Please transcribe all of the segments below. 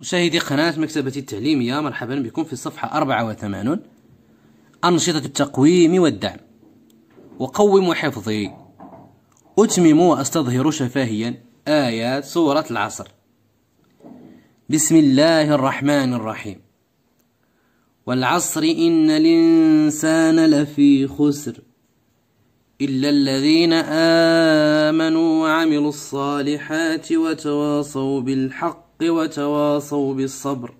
مشاهدي قناة مكتبة التعليمية مرحبا بكم في الصفحة 84 أنشطة التقويم والدعم وقوموا حفظي أتمم وأستظهر شفاهيا آيات سورة العصر بسم الله الرحمن الرحيم والعصر إن الإنسان لفي خسر إلا الذين آمنوا وعملوا الصالحات وتواصوا بالحق بالحق وتواصوا بالصبر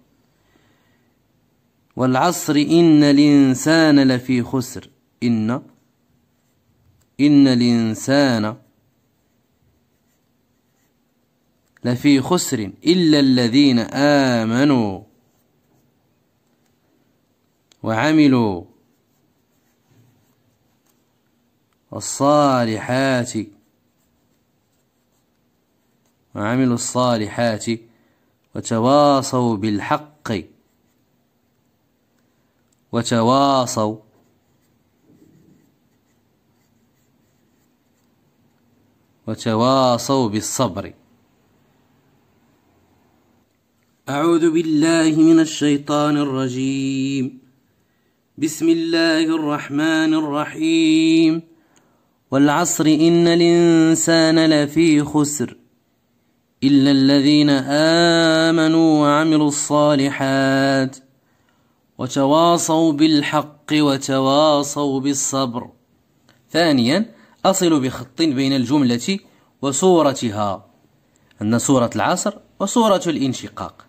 والعصر إن الإنسان لفي خسر إن إن الإنسان لفي خسر إلا الذين آمنوا وعملوا الصالحات وعملوا الصالحات وتواصوا بالحق وتواصوا وتواصوا بالصبر أعوذ بالله من الشيطان الرجيم بسم الله الرحمن الرحيم والعصر إن الإنسان لفي خسر إلا الذين آمنوا وعملوا الصالحات وتواصوا بالحق وتواصوا بالصبر ثانيا أصل بخط بين الجملة وصورتها أن صورة العصر وصورة الانشقاق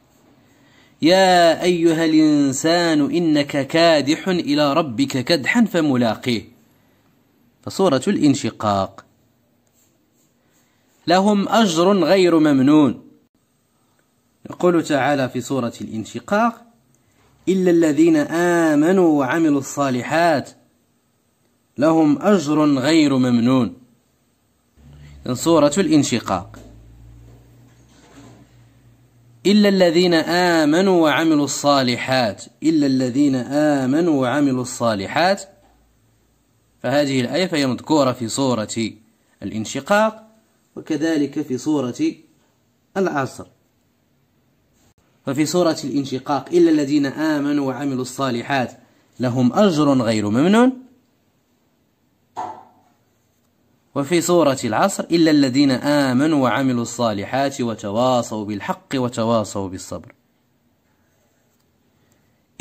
يا أيها الإنسان إنك كادح إلى ربك كدحا فملاقيه فصورة الانشقاق لهم أجر غير ممنون يقول تعالى في سورة الانشقاق إلا الذين آمنوا وعملوا الصالحات لهم أجر غير ممنون سورة الانشقاق إلا الذين آمنوا وعملوا الصالحات إلا الذين آمنوا وعملوا الصالحات فهذه الآية فهي مذكورة في سورة الانشقاق وكذلك في صورة العصر ففي صورة الانشقاق إلا الذين آمنوا وعملوا الصالحات لهم أجر غير ممنون وفي صورة العصر إلا الذين آمنوا وعملوا الصالحات وتواصوا بالحق وتواصوا بالصبر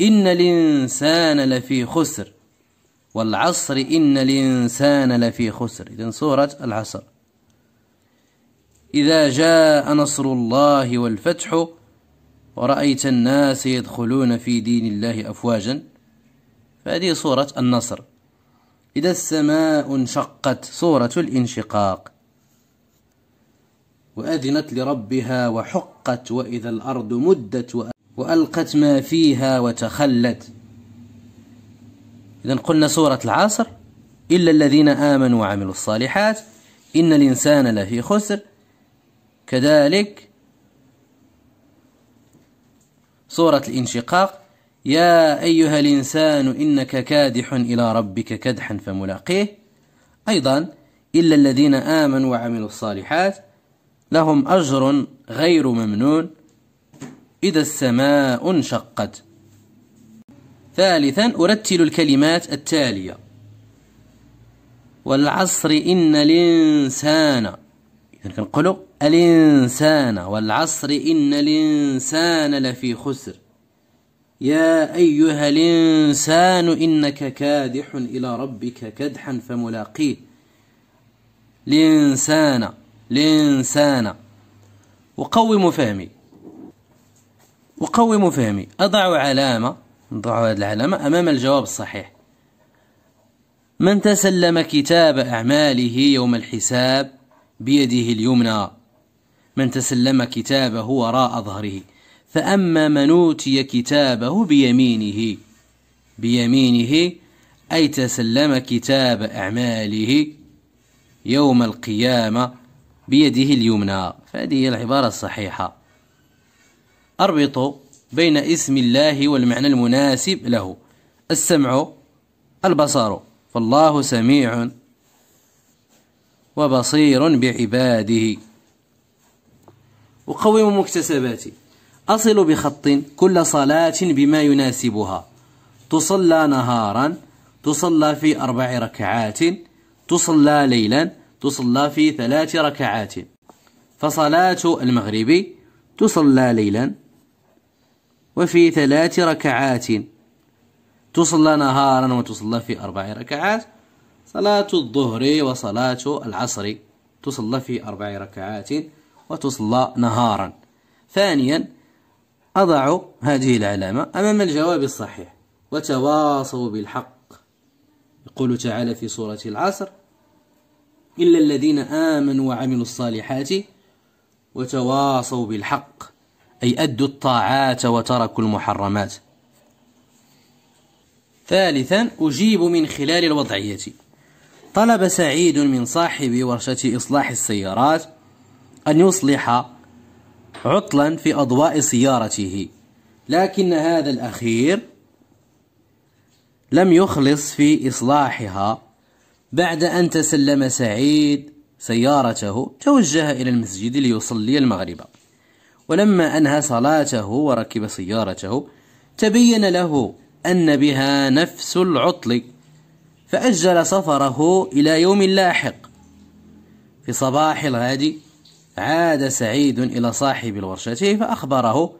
إن الإنسان لفي خسر والعصر إن الإنسان لفي خسر إذن سورة العصر إذا جاء نصر الله والفتح ورأيت الناس يدخلون في دين الله أفواجا فهذه صورة النصر إذا السماء انشقت صورة الانشقاق وأذنت لربها وحقت وإذا الأرض مدت وألقت ما فيها وتخلت إذا قلنا صورة العصر إلا الذين آمنوا وعملوا الصالحات إن الإنسان لفي خسر كذلك صورة الانشقاق يا أيها الإنسان إنك كادح إلى ربك كدحا فملاقيه أيضا إلا الذين آمنوا وعملوا الصالحات لهم أجر غير ممنون إذا السماء انشقت ثالثا أرتل الكلمات التالية والعصر إن الإنسان لكن كنقولوا الانسان والعصر ان الانسان لفي خسر يا ايها الانسان انك كادح الى ربك كدحا فملاقيه الانسان الانسان وقوم فهمي وقوم فهمي اضع علامه نضع هذه العلامه امام الجواب الصحيح من تسلم كتاب اعماله يوم الحساب بيده اليمنى من تسلم كتابه وراء ظهره فأما من أوتي كتابه بيمينه بيمينه أي تسلم كتاب أعماله يوم القيامة بيده اليمنى فهذه هي العبارة الصحيحة أربط بين اسم الله والمعنى المناسب له السمع البصر فالله سميع وبصير بعباده أقوم مكتسباتي أصل بخط كل صلاة بما يناسبها تصلى نهارا تصلى في أربع ركعات تصلى ليلا تصلى في ثلاث ركعات فصلاة المغرب تصلى ليلا وفي ثلاث ركعات تصلى نهارا وتصلى في أربع ركعات صلاة الظهر وصلاة العصر تصلى في أربع ركعات وتصلى نهارا ثانيا أضع هذه العلامة أمام الجواب الصحيح وتواصوا بالحق يقول تعالى في سورة العصر إلا الذين آمنوا وعملوا الصالحات وتواصوا بالحق أي أدوا الطاعات وتركوا المحرمات ثالثا أجيب من خلال الوضعية طلب سعيد من صاحب ورشة إصلاح السيارات أن يصلح عطلا في أضواء سيارته لكن هذا الأخير لم يخلص في إصلاحها بعد أن تسلم سعيد سيارته توجه إلى المسجد ليصلي المغرب ولما أنهى صلاته وركب سيارته تبين له أن بها نفس العطل فأجل سفره إلى يوم لاحق في صباح الغد عاد سعيد إلى صاحب الورشة فأخبره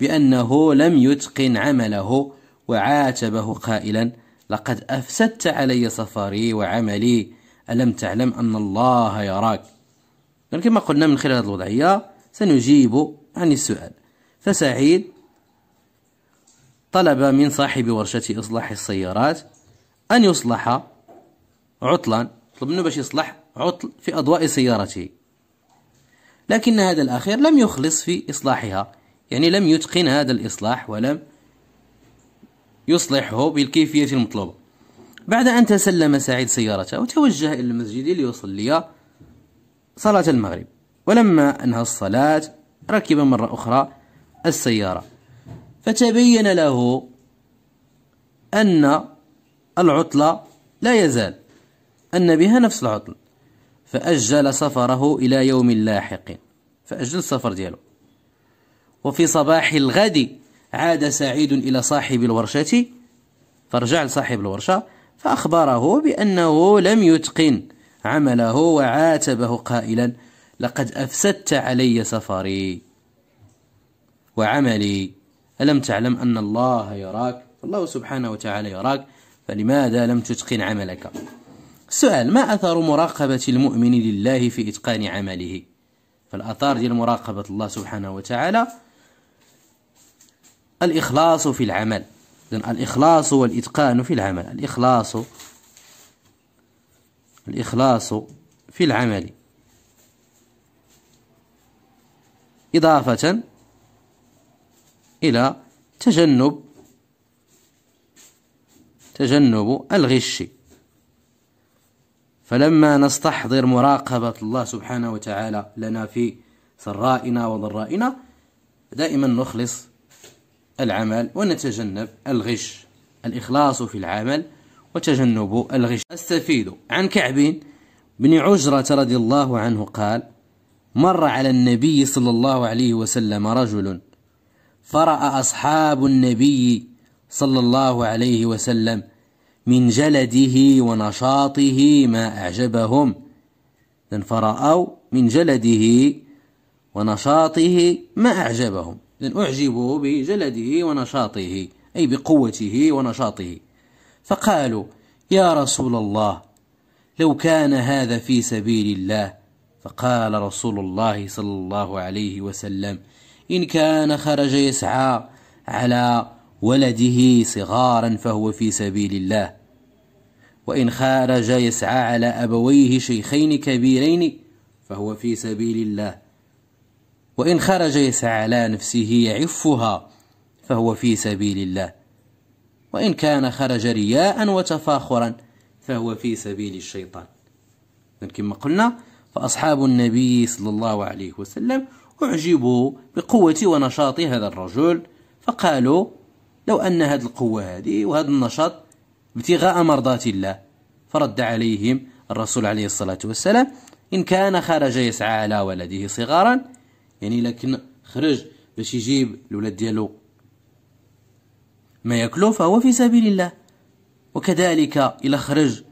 بأنه لم يتقن عمله وعاتبه قائلا لقد أفسدت علي سفري وعملي ألم تعلم أن الله يراك لكن كما قلنا من خلال هذه الوضعية سنجيب عن السؤال فسعيد طلب من صاحب ورشة إصلاح السيارات أن يصلح عطلا طب منه باش يصلح عطل في أضواء سيارته لكن هذا الأخير لم يخلص في إصلاحها يعني لم يتقن هذا الإصلاح ولم يصلحه بالكيفية المطلوبة بعد أن تسلم سعيد سيارته وتوجه إلى المسجد ليصلي صلاة المغرب ولما أنهى الصلاة ركب مرة أخرى السيارة فتبين له أن العطلة لا يزال أن بها نفس العطل فأجل سفره إلى يوم لاحق فأجل السفر دياله وفي صباح الغد عاد سعيد إلى صاحب الورشة فرجع لصاحب الورشة فأخبره بأنه لم يتقن عمله وعاتبه قائلا لقد أفسدت علي سفري وعملي ألم تعلم أن الله يراك الله سبحانه وتعالى يراك فلماذا لم تتقن عملك السؤال ما أثر مراقبة المؤمن لله في إتقان عمله فالأثار ديال مراقبة الله سبحانه وتعالى الإخلاص في العمل الإخلاص والإتقان في العمل الإخلاص الإخلاص في العمل إضافة إلى تجنب تجنب الغش فلما نستحضر مراقبة الله سبحانه وتعالى لنا في سرائنا وضرائنا دائما نخلص العمل ونتجنب الغش الإخلاص في العمل وتجنب الغش استفيد عن كعب بن عجرة رضي الله عنه قال مر على النبي صلى الله عليه وسلم رجل فرأى أصحاب النبي صلى الله عليه وسلم من جلده ونشاطه ما أعجبهم فرأوا من جلده ونشاطه ما أعجبهم أعجبوا بجلده ونشاطه أي بقوته ونشاطه فقالوا يا رسول الله لو كان هذا في سبيل الله فقال رسول الله صلى الله عليه وسلم إن كان خرج يسعى على ولده صغارا فهو في سبيل الله وإن خارج يسعى على أبويه شيخين كبيرين فهو في سبيل الله وإن خرج يسعى على نفسه يعفها فهو في سبيل الله وإن كان خرج رياء وتفاخرا فهو في سبيل الشيطان كما قلنا فأصحاب النبي صلى الله عليه وسلم أعجبوا بقوة ونشاط هذا الرجل فقالوا لو أن هذه القوة هذه وهذا النشاط ابتغاء مرضات الله فرد عليهم الرسول عليه الصلاة والسلام إن كان خرج يسعى على ولده صغارا يعني لكن خرج باش يجيب الولد ديالو ما ياكلو فهو في سبيل الله وكذلك إلى خرج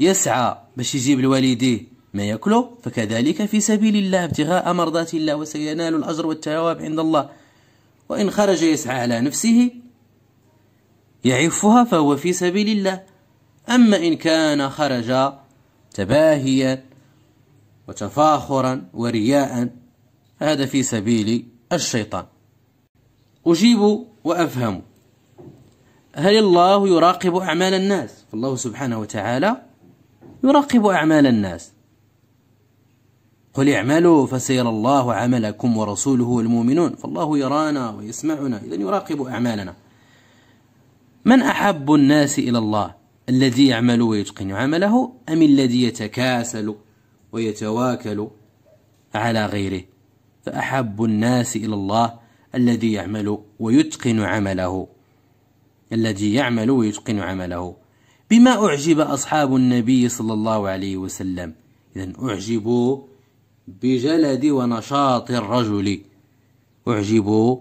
يسعى باش يجيب لوالديه ما ياكلو فكذلك في سبيل الله ابتغاء مرضات الله وسينال الأجر والثواب عند الله وإن خرج يسعى على نفسه يعفها فهو في سبيل الله أما إن كان خرج تباهيا وتفاخرا ورياء هذا في سبيل الشيطان أجيب وأفهم هل الله يراقب أعمال الناس الله سبحانه وتعالى يراقب أعمال الناس قل اعملوا فسيرى الله عملكم ورسوله والمؤمنون فالله يرانا ويسمعنا إذن يراقب أعمالنا من أحب الناس إلى الله الذي يعمل ويتقن عمله أم الذي يتكاسل ويتواكل على غيره فأحب الناس إلى الله الذي يعمل ويتقن عمله الذي يعمل ويتقن عمله بما أعجب أصحاب النبي صلى الله عليه وسلم إذا أعجبوا بجلد ونشاط الرجل أعجبوا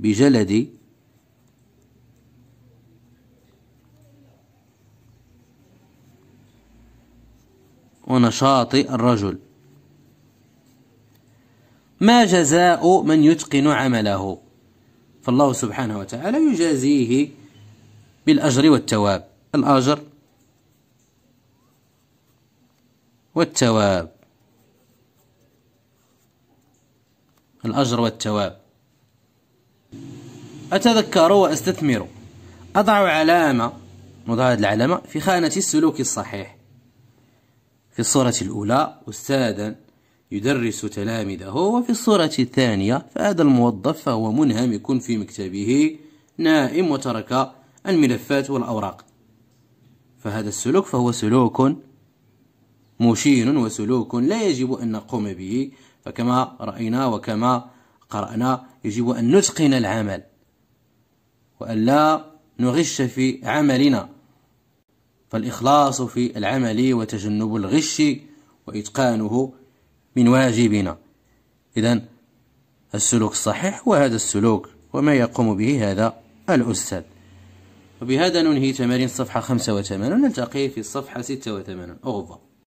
بجلد ونشاط الرجل ما جزاء من يتقن عمله فالله سبحانه وتعالى يجازيه بالأجر والتواب الأجر والتواب الأجر والتواب أتذكر وأستثمر أضع علامة وضع هذه العلامة في خانة السلوك الصحيح في الصورة الأولى أستاذا يدرس تلامذه وفي الصورة الثانية فهذا الموظف فهو منهمك في مكتبه نائم وترك الملفات والأوراق فهذا السلوك فهو سلوك مشين وسلوك لا يجب أن نقوم به فكما رأينا وكما قرأنا يجب أن نتقن العمل وألا نغش في عملنا فالإخلاص في العمل وتجنب الغش وإتقانه من واجبنا إذا السلوك الصحيح هو هذا السلوك وما يقوم به هذا الأستاذ وبهذا ننهي تمارين صفحة 85 نلتقي في الصفحة 86 أغضب